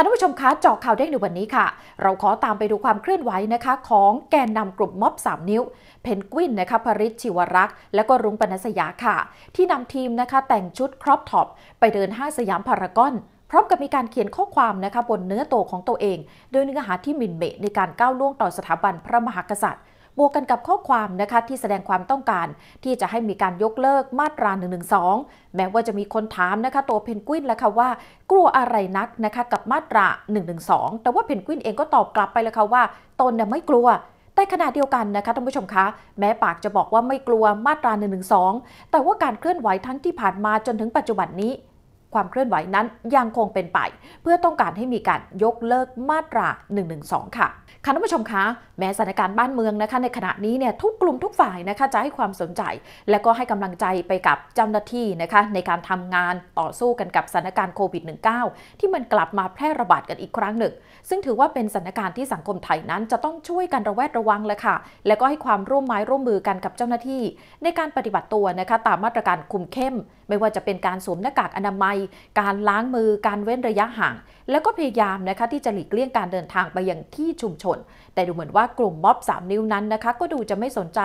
ท่านผู้ชมคะเจาะข่าวเด้งในวันนี้ค่ะ เราขอตามไปดูความเคลื่อนไหวนะคะ ของแกนนำกลุ่มม็อบ3นิ้ว เพนกวินนะคะพริชชิวรักษ์และก็รุ้งปนัสยาค่ะ ที่นำทีมนะคะแต่งชุดครอปท็อปไปเดินห้างสยามพารากอน พร้อมกับมีการเขียนข้อความนะคะบนเนื้อโตของตัวเอง โดยเนื้อหาที่มินเมะในการก้าวล่วงต่อสถาบันพระมหากษัตริย์บวกกันกับข้อความนะคะที่แสดงความต้องการที่จะให้มีการยกเลิกมาตรา 112 แม้ว่าจะมีคนถามนะคะตัวเพนกวินแล้วค่ะว่า กลัวอะไรนักนะคะกับมาตรา 112 แต่ว่าเพนกวินเองก็ตอบกลับไปแล้วค่ะว่า ตนเนี่ยไม่กลัว แต่ขณะเดียวกันนะคะท่านผู้ชมคะ แม้ปากจะบอกว่าไม่กลัวมาตรา1นึแต่ว่าการเคลื่อนไหวทั้งที่ผ่านมาจนถึงปัจจุบันนี้ความเคลื่อนไหวนั้นยังคงเป็นไป เพื่อต้องการให้มีการยกเลิกมาตรา 112 ค่ะค่ะผู้ชมคะแม้สถานการณ์บ้านเมืองนะคะ ในขณะนี้เนี่ยทุกกลุ่มทุกฝ่ายนะคะจะให้ความสนใจ และก็ให้กำลังใจไปกับเจ้าหน้าที่นะคะในการทำงานต่อสู้กันกับสถานการณ์โควิด -19 ที่มันกลับมาแพร่ระบาดกันอีกครั้งหนึ่ง ซึ่งถือว่าเป็นสถานการณ์ที่สังคมไทยนั้นจะต้องช่วยกันระแวดระวังเลยค่ะและก็ให้ความร่วมไม้ร่วมมือกันกับเจ้าหน้าที่ ในการปฏิบัติตัวนะคะตามมาตรการคุมเข้ม ไม่ว่าจะเป็นการสวมหน้ากากอนามัยการล้างมือ การเว้นระยะห่าง แล้วก็พยายามนะคะที่จะหลีกเลี่ยงการเดินทางไปยังที่ชุมชน แต่ดูเหมือนว่ากลุ่มม็อบ 3 นิ้วนั้นนะคะ ก็ดูจะไม่สนใจ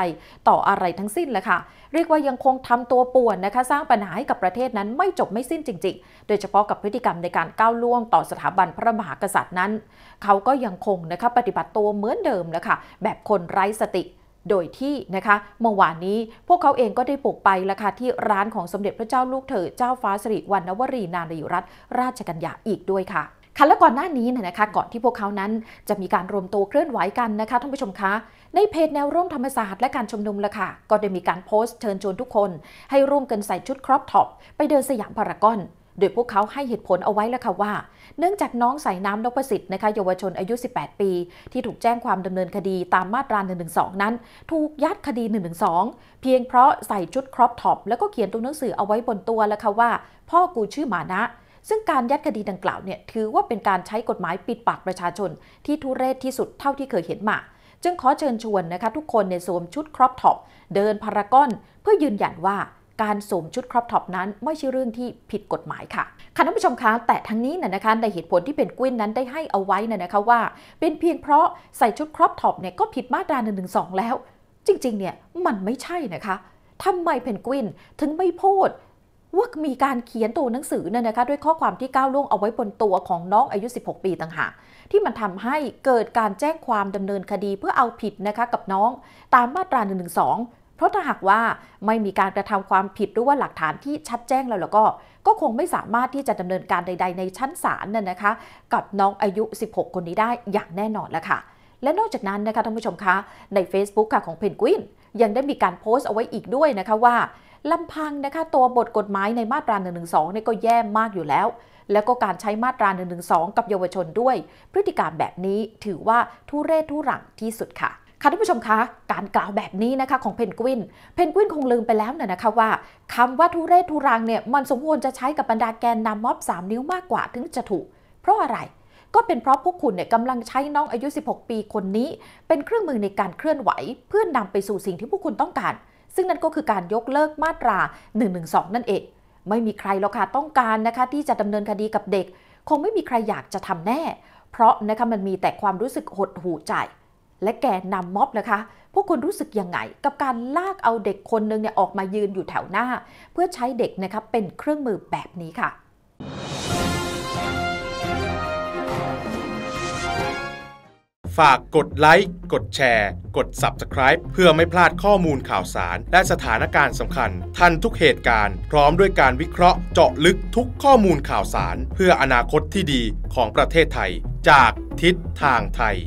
ต่ออะไรทั้งสิ้นเลยค่ะ เรียกว่ายังคงทำตัวป่วนนะคะสร้างปัญหาให้กับประเทศนั้นไม่จบไม่สิ้นจริงๆ โดยเฉพาะกับพฤติกรรมในการก้าวล่วงต่อสถาบันพระมหากษัตริย์นั้น เขาก็ยังคงนะคะปฏิบัติตัวเหมือนเดิมเละค่ะแบบคนไร้สติโดยที่นะคะ เมื่อวานนี้พวกเขาเองก็ได้ปลุกไปละค่ะที่ร้านของสมเด็จพระเจ้าลูกเธอเจ้าฟ้าสิริวัณณวรีนานรีรัตราชกัญญาอีกด้วยค่ะค่ะและก่อนหน้านี้นะคะก่อนที่พวกเขานั้นจะมีการรวมตัวเคลื่อนไหวกันนะคะท่านผู้ชมคะ ในเพจแนวร่วมธรรมศาสตร์และการชุมนุมละค่ะ ก็ได้มีการโพสต์เชิญชวนทุกคน ให้ร่วมกันใส่ชุดครอปท็อปไปเดินสยามพารากอนโดยพวกเขาให้เหตุผลเอาไว้แล้วค่ะว่า เนื่องจากน้องใส่น้ำนกะสิทธิ์นะคะเยาวชนอายุ 18 ปี ที่ถูกแจ้งความดำเนินคดีตามมาตรา 112 นั้น ถูกยัดคดี 112 เพียงเพราะใส่ชุดครอปท็อปแล้วก็เขียนตัวหนังสือเอาไว้บนตัวแล้วค่ะว่า พ่อกูชื่อมานะ ซึ่งการยัดคดีดังกล่าวเนี่ย ถือว่าเป็นการใช้กฎหมายปิดปากประชาชน ที่ทุเรศที่สุดเท่าที่เคยเห็นมา จึงขอเชิญชวนนะคะ ทุกคนในสวมชุดครอปท็อปเดินพารากอนเพื่อยืนยันว่าการสวมชุดครอบท็อปนั้นไม่ใช่เรื่องที่ผิดกฎหมายค่ะค่ะท่านผู้ชมคะแต่ทั้งนี้น่ยนะคะในเหตุผลที่เป็นกวินนั้นได้ให้เอาไว้น่นะคะว่าเป็นเพียงเพราะใส่ชุดครอบท็อปเนี่ยก็ผิดมาตรา1นึแล้ว จริงๆเนี่ยมันไม่ใช่นะคะทำไมเพนกวินถึงไม่พูด ว่ามีการเขียนตัวหนังสือเนี่ยนะคะด้วยข้อความที่ก้าวล่วงเอาไว้บนตัวของน้องอายุ16 ปีต่างหากที่มันทำให้เกิดการแจ้งความดำเนินคดีเพื่อเอาผิดนะคะกับน้องตามมาตรา1นึเพราะถ้าหากว่าไม่มีการกระทำความผิดหรือว่าหลักฐานที่ชัดแจ้งแล้วแล้วก็ ก็คงไม่สามารถที่จะดำเนินการใดๆ ในชั้นศาลน่ะนะคะกับน้องอายุ 16 คนนี้ได้อย่างแน่นอนแล้วค่ะ และนอกจากนั้นนะคะท่านผู้ชมคะ ใน Facebook ค่ะของเพนกวินยังได้มีการโพสต์เอาไว้อีกด้วยนะคะว่าลำพังนะคะตัวบทกฎหมายในมาตรา1นึเนี่ยก็แย่มากอยู่แล้ว แล้วก็การใช้มาตรา1นึกับเยาวชนด้วย พฤติการแบบนี้ถือว่าทุเรศทุรังที่สุดค่ะค่ะท่านผู้ชมคะการกล่าวแบบนี้นะคะของเพนกวินเพนกวินคงลืมไปแล้วน่ยนะคะว่าคำว่าทุเรศทุรังเนี่ยมันสมควรจะใช้กับบรรดาแกนนำม็อบ 3 นิ้วมากกว่าถึงจะถูก เพราะอะไรก็เป็นเพราะพวกคุณเนี่ยกำลังใช้น้องอายุ 16 ปีคนนี้ เป็นเครื่องมือในการเคลื่อนไหวเพื่อนนำไปสู่สิ่งที่พวกคุณต้องการ ซึ่งนั่นก็คือการยกเลิกมาตรา 112 นั่นเอง ไม่มีใครหรอกค่ะต้องการนะคะที่จะดำเนินคดีกับเด็ก คงไม่มีใครอยากจะทำแน่เพราะนะคะมันมีแต่ความรู้สึกหดหู่ใจและแกนนำม็อบนะคะ พวกคุณรู้สึกยังไง กับการลากเอาเด็กคนนึงเนี่ยออกมายืนอยู่แถวหน้า เพื่อใช้เด็กนะคะเป็นเครื่องมือแบบนี้ค่ะ ฝากกดไลค์ กดแชร์ กด Subscribe เพื่อไม่พลาดข้อมูลข่าวสาร และสถานการณ์สำคัญ ทันทุกเหตุการณ์พร้อมด้วยการวิเคราะห์ เจาะลึกทุกข้อมูลข่าวสาร เพื่ออนาคตที่ดีของประเทศไทย จากทิศทางไทย